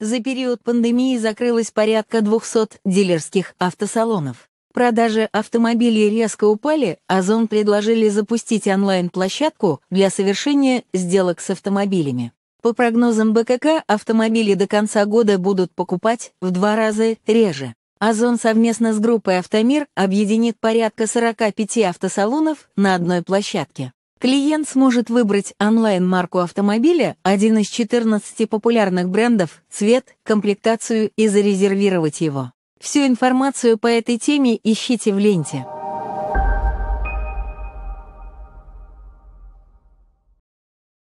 За период пандемии закрылось порядка 200 дилерских автосалонов. Продажи автомобилей резко упали, а Озон предложили запустить онлайн-площадку для совершения сделок с автомобилями. По прогнозам БКК, автомобили до конца года будут покупать в два раза реже. Озон совместно с группой «Автомир» объединит порядка 45 автосалонов на одной площадке. Клиент сможет выбрать онлайн-марку автомобиля, один из 14 популярных брендов, цвет, комплектацию и зарезервировать его. Всю информацию по этой теме ищите в ленте.